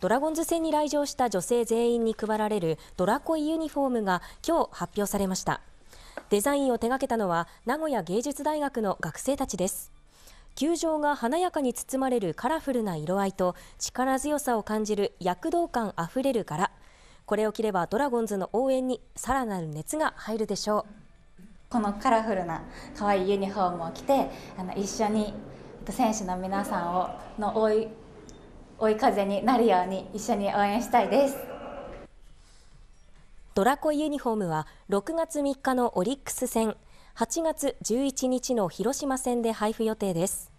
ドラゴンズ戦に来場した女性全員に配られるドラコイユニフォームが今日発表されましたデザインを手掛けたのは名古屋芸術大学の学生たちです球場が華やかに包まれるカラフルな色合いと力強さを感じる躍動感あふれる柄これを着ればドラゴンズの応援にさらなる熱が入るでしょうこのカラフルな可愛いユニフォームを着てあの一緒に選手の皆さんをの応援追い風になるように一緒に応援したいですドラコユニフォームは6月3日のオリックス戦8月11日の広島戦で配布予定です